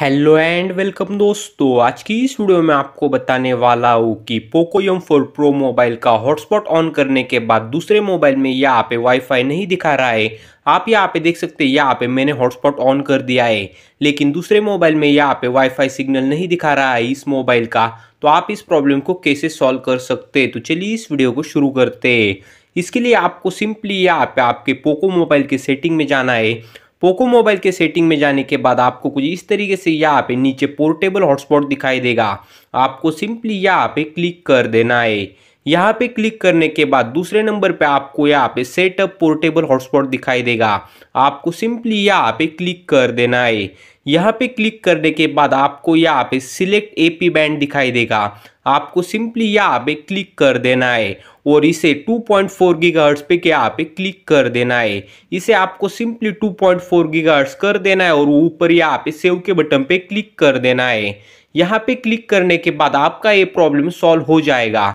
hello and welcome दोस्तों आज की इस वीडियो में आपको बताने वाला हूँ कि Poco M four Pro mobile का हॉटस्पॉट ऑन करने के बाद दूसरे मोबाइल में यहाँ पे वाईफाई नहीं दिखा रहा है आप यहाँ पे देख सकते हैं यहाँ पे मैंने हॉटस्पॉट ऑन कर दिया है लेकिन दूसरे मोबाइल में यहाँ पे वाईफाई सिग्नल नहीं दिखा रहा है इस मोबाइल का तो आप इस प्रॉब्लम को कैसे सॉल्व कर सकते तो चलिए इस वीडियो को शुरू करते हैं इसके लिए आपको सिंपली यहाँ पे आपके पोको मोबाइल के सेटिंग में जाना है पोको मोबाइल के सेटिंग में जाने के बाद आपको कुछ इस तरीके से यहाँ पे नीचे पोर्टेबल हॉटस्पॉट दिखाई देगा आपको सिंपली यहाँ पे क्लिक कर देना है यहाँ पे क्लिक करने के बाद दूसरे नंबर पे आपको यहाँ पे सेटअप पोर्टेबल हॉटस्पॉट दिखाई देगा आपको सिंपली यहाँ पे क्लिक कर देना है यहाँ पे क्लिक करने के बाद आपको यहाँ पे सिलेक्ट एपी बैंड दिखाई देगा आपको सिंपली यहाँ पे क्लिक कर देना है और इसे 2.4 पॉइंट फोर पे क्या यहाँ पे क्लिक कर देना है इसे आपको सिंपली 2.4 पॉइंट फोर कर देना है और ऊपर यहाँ पे सेव के बटन पे क्लिक कर देना है यहाँ पे क्लिक करने के बाद आपका ये प्रॉब्लम सॉल्व हो जाएगा